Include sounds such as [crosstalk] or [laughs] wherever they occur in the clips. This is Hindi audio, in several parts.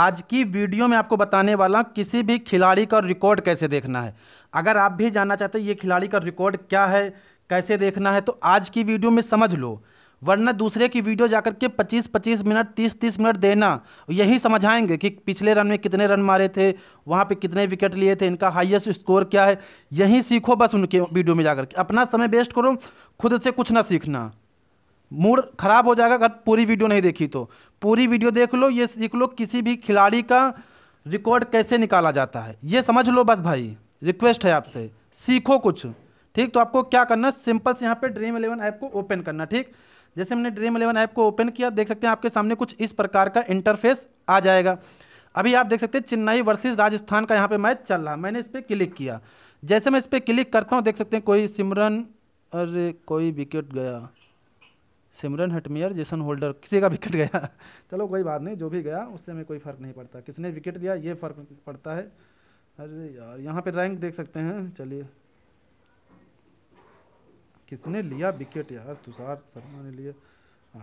आज की वीडियो में आपको बताने वाला हूँ किसी भी खिलाड़ी का रिकॉर्ड कैसे देखना है अगर आप भी जानना चाहते हैं ये खिलाड़ी का रिकॉर्ड क्या है कैसे देखना है तो आज की वीडियो में समझ लो वरना दूसरे की वीडियो जाकर के 25-25 मिनट 30-30 मिनट देना यही समझाएंगे कि पिछले रन में कितने रन मारे थे वहाँ पे कितने विकेट लिए थे इनका हाईएस्ट स्कोर क्या है यही सीखो बस उनके वीडियो में जाकर के अपना समय वेस्ट करो खुद से कुछ ना सीखना मूड खराब हो जाएगा अगर पूरी वीडियो नहीं देखी तो पूरी वीडियो देख लो ये सीख लो किसी भी खिलाड़ी का रिकॉर्ड कैसे निकाला जाता है ये समझ लो बस भाई रिक्वेस्ट है आपसे सीखो कुछ ठीक तो आपको क्या करना सिंपल से यहाँ पे ड्रीम इलेवन ऐप को ओपन करना ठीक जैसे हमने ड्रीम इलेवन ऐप को ओपन किया देख सकते हैं आपके सामने कुछ इस प्रकार का इंटरफेस आ जाएगा अभी आप देख सकते हैं चेन्नई वर्सेज राजस्थान का यहाँ पे मैच चल रहा है मैंने इस पर क्लिक किया जैसे मैं इस पर क्लिक करता हूँ देख सकते हैं कोई सिमरन अरे कोई विकेट गया सिमरन हटमियर जेसन होल्डर किसी का विकेट गया [laughs] चलो कोई बात नहीं जो भी गया उससे हमें कोई फ़र्क नहीं पड़ता किसने विकेट दिया ये फ़र्क पड़ता है अरे यार यहाँ पे रैंक देख सकते हैं चलिए किसने लिया विकेट यार तुषार शर्मा ने लिया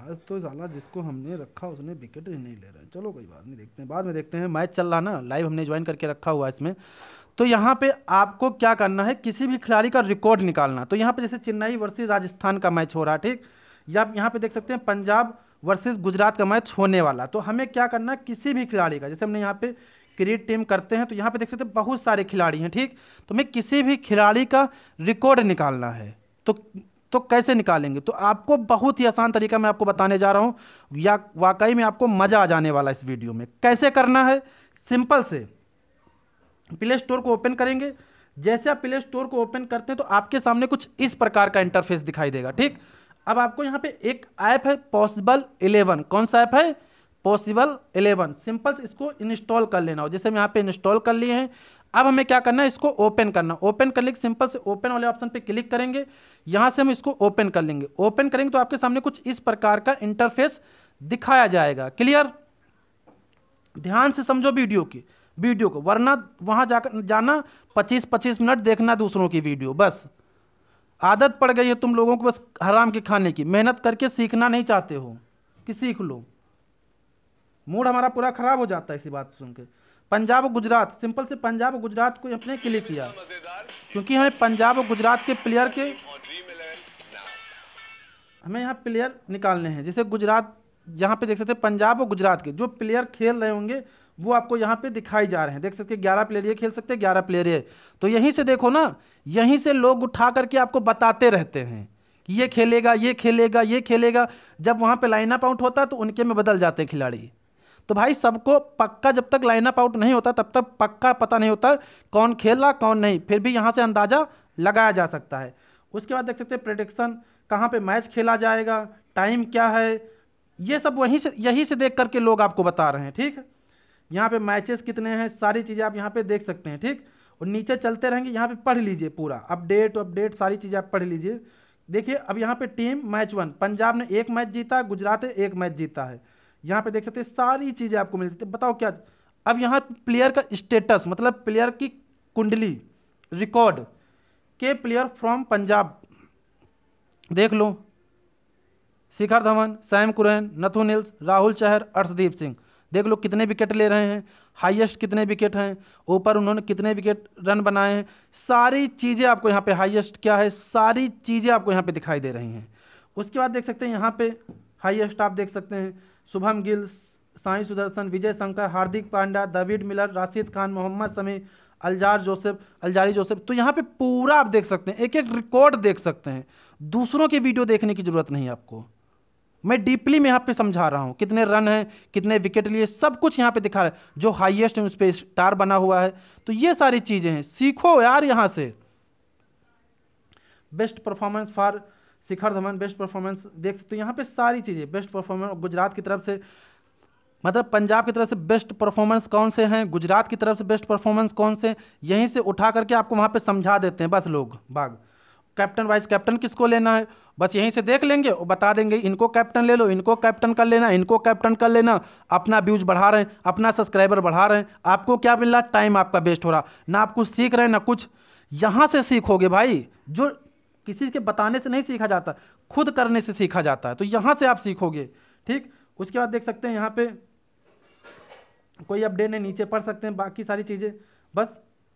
आज तो साला जिसको हमने रखा उसने विकेट ही नहीं ले रहा है चलो कोई बात नहीं देखते हैं बाद में देखते हैं मैच चल रहा ना लाइव हमने ज्वाइन करके रखा हुआ है इसमें तो यहाँ पे आपको क्या करना है किसी भी खिलाड़ी का रिकॉर्ड निकालना तो यहाँ पे जैसे चेन्नई वर्सेज राजस्थान का मैच हो रहा है ठीक या आप यहाँ पे देख सकते हैं पंजाब वर्सेस गुजरात का मैच होने वाला तो हमें क्या करना है किसी भी खिलाड़ी का जैसे हमने यहाँ पे क्रिकेट टीम करते हैं तो यहाँ पे देख सकते हैं बहुत सारे खिलाड़ी हैं ठीक तो हमें किसी भी खिलाड़ी का रिकॉर्ड निकालना है तो तो कैसे निकालेंगे तो आपको बहुत ही आसान तरीका मैं आपको बताने जा रहा हूँ या वाकई में आपको मज़ा आ जाने वाला इस वीडियो में कैसे करना है सिंपल से प्ले स्टोर को ओपन करेंगे जैसे आप प्ले स्टोर को ओपन करते हैं तो आपके सामने कुछ इस प्रकार का इंटरफेस दिखाई देगा ठीक अब आपको यहाँ पे एक ऐप है पॉसिबल इलेवन कौन सा ऐप है पॉसिबल इलेवन सिंपल इसको इंस्टॉल कर लेना हो जैसे हम यहाँ पे इंस्टॉल कर लिए हैं अब हमें क्या करना है इसको ओपन करना ओपन करने के सिंपल से ओपन वाले ऑप्शन पे क्लिक करेंगे यहाँ से हम इसको ओपन कर लेंगे ओपन करेंगे तो आपके सामने कुछ इस प्रकार का इंटरफेस दिखाया जाएगा क्लियर ध्यान से समझो वीडियो की वीडियो को वरना वहाँ जाकर जाना पच्चीस पच्चीस मिनट देखना दूसरों की वीडियो बस आदत पड़ गई है तुम लोगों को बस हराम के खाने की मेहनत करके सीखना नहीं चाहते हो कि सीख लो मूड हमारा पूरा ख़राब हो जाता है इसी बात सुन के पंजाब और गुजरात सिंपल से पंजाब और गुजरात को अपने के लिए किया क्योंकि हमें पंजाब और गुजरात के प्लेयर के हमें यहाँ प्लेयर निकालने हैं जैसे गुजरात यहाँ पे देख सकते हैं पंजाब और गुजरात के जो प्लेयर खेल रहे होंगे वो आपको यहाँ पे दिखाई जा रहे हैं देख सकते हैं ग्यारह प्लेयर ये खेल सकते हैं ग्यारह प्लेयर ये तो यहीं से देखो ना यहीं से लोग उठा करके आपको बताते रहते हैं कि ये खेलेगा ये खेलेगा ये खेलेगा जब वहाँ लाइन लाइनअप आउट होता तो उनके में बदल जाते हैं खिलाड़ी तो भाई सबको पक्का जब तक लाइनअप आउट नहीं होता तब तक पक्का पता नहीं होता कौन खेल रहा कौन नहीं फिर भी यहाँ से अंदाज़ा लगाया जा सकता है उसके बाद देख सकते हैं प्रडिक्शन कहाँ पे मैच खेला जाएगा टाइम क्या है ये सब वहीं से यहीं से देख करके लोग आपको बता रहे हैं ठीक है यहाँ पे मैचेस कितने हैं सारी चीज़ें आप यहाँ पे देख सकते हैं ठीक और नीचे चलते रहेंगे यहाँ पे पढ़ लीजिए पूरा अपडेट अपडेट सारी चीज़ें आप पढ़ लीजिए देखिए अब यहाँ पे टीम मैच वन पंजाब ने एक मैच जीता गुजरात ने एक मैच जीता है यहाँ पे देख सकते हैं सारी चीज़ें आपको मिल सकती है बताओ क्या अब यहाँ प्लेयर का स्टेटस मतलब प्लेयर की कुंडली रिकॉर्ड के प्लेयर फ्रॉम पंजाब देख लो Shikhar Dhawan Sam Curran Nathan Ellis Rahul Chahar Arshdeep Singh देख लो कितने विकेट ले रहे हैं हाईएस्ट कितने विकेट हैं ऊपर उन्होंने कितने विकेट रन बनाए हैं सारी चीज़ें आपको यहाँ पे हाईएस्ट क्या है सारी चीज़ें आपको यहाँ पे दिखाई दे रही हैं उसके बाद देख सकते हैं यहाँ पे हाईएस्ट आप देख सकते हैं Shubham Gill Sai Sudharsan Vijay Shankar Hardik Pandya David Miller Rashid Khan Mohammed Shami Alzarri Joseph Alzarri Joseph तो यहाँ पर पूरा आप देख सकते हैं एक एक रिकॉर्ड देख सकते हैं दूसरों के वीडियो देखने की ज़रूरत नहीं आपको मैं डीपली मैं यहाँ पे समझा रहा हूँ कितने रन हैं कितने विकेट लिए सब कुछ यहाँ पे दिखा रहा है जो हाईएस्ट है उस पर स्टार बना हुआ है तो ये सारी चीज़ें हैं सीखो यार यहाँ से best performance for Shikhar Dhawan best performance देख सकते हो तो यहाँ पे सारी चीज़ें बेस्ट परफॉर्मेंस गुजरात की तरफ से मतलब पंजाब की तरफ से बेस्ट परफॉर्मेंस कौन से हैं गुजरात की तरफ से बेस्ट परफॉर्मेंस कौन से यहीं से उठा करके आपको वहाँ पर समझा देते हैं बस लोग बाघ कैप्टन वाइस कैप्टन किसको लेना है बस यहीं से देख लेंगे और बता देंगे इनको कैप्टन ले लो इनको कैप्टन कर लेना इनको कैप्टन कर लेना अपना व्यूज बढ़ा रहे हैं अपना सब्सक्राइबर बढ़ा रहे हैं आपको क्या मिल रहा टाइम आपका वेस्ट हो रहा ना आप कुछ सीख रहे हैं ना कुछ यहाँ से सीखोगे भाई जो किसी के बताने से नहीं सीखा जाता खुद करने से सीखा जाता है तो यहाँ से आप सीखोगे ठीक उसके बाद देख सकते हैं यहाँ पे कोई अपडेट नहीं नीचे पढ़ सकते हैं बाकी सारी चीज़ें बस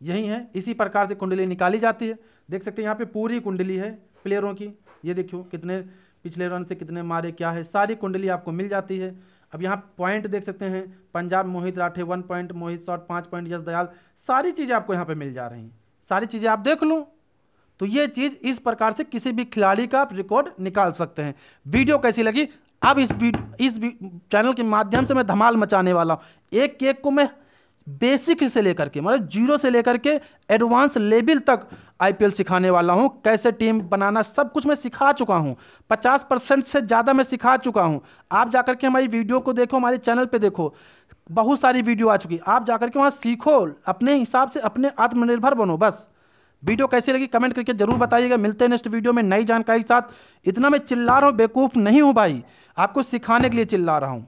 यही है इसी प्रकार से कुंडली निकाली जाती है देख सकते हैं यहाँ पे पूरी कुंडली है प्लेयरों की ये देखियो कितने पिछले रन से कितने मारे क्या है सारी कुंडली आपको मिल जाती है अब यहाँ पॉइंट देख सकते हैं पंजाब मोहित राठे वन पॉइंट मोहित शॉट पाँच पॉइंट यश दयाल सारी चीज़ें आपको यहाँ पर मिल जा रही हैं सारी चीज़ें आप देख लो तो ये चीज़ इस प्रकार से किसी भी खिलाड़ी का आप रिकॉर्ड निकाल सकते हैं वीडियो कैसी लगी अब इस इस चैनल के माध्यम से मैं धमाल मचाने वाला हूँ एक एक को मैं बेसिक से लेकर के मतलब जीरो से लेकर के एडवांस लेवल तक आईपीएल सिखाने वाला हूँ कैसे टीम बनाना सब कुछ मैं सिखा चुका हूँ 50 परसेंट से ज़्यादा मैं सिखा चुका हूँ आप जाकर के हमारी वीडियो को देखो हमारे चैनल पे देखो बहुत सारी वीडियो आ चुकी आप जाकर के वहाँ सीखो अपने हिसाब से अपने आत्मनिर्भर बनो बस वीडियो कैसी लगी कमेंट करके जरूर बताइएगा मिलते हैं नेक्स्ट वीडियो में नई जानकारी के साथ इतना मैं चिल्ला रहा हूँ बेवकूफ़ नहीं हूँ भाई आपको सिखाने के लिए चिल्ला रहा हूँ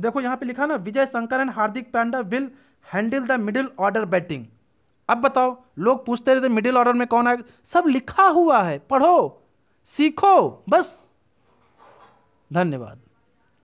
देखो यहाँ पे लिखा ना Vijay Shankar and Hardik Pandya will handle the middle order batting अब बताओ लोग पूछते रहते मिडिल ऑर्डर में कौन आएगा सब लिखा हुआ है पढ़ो सीखो बस धन्यवाद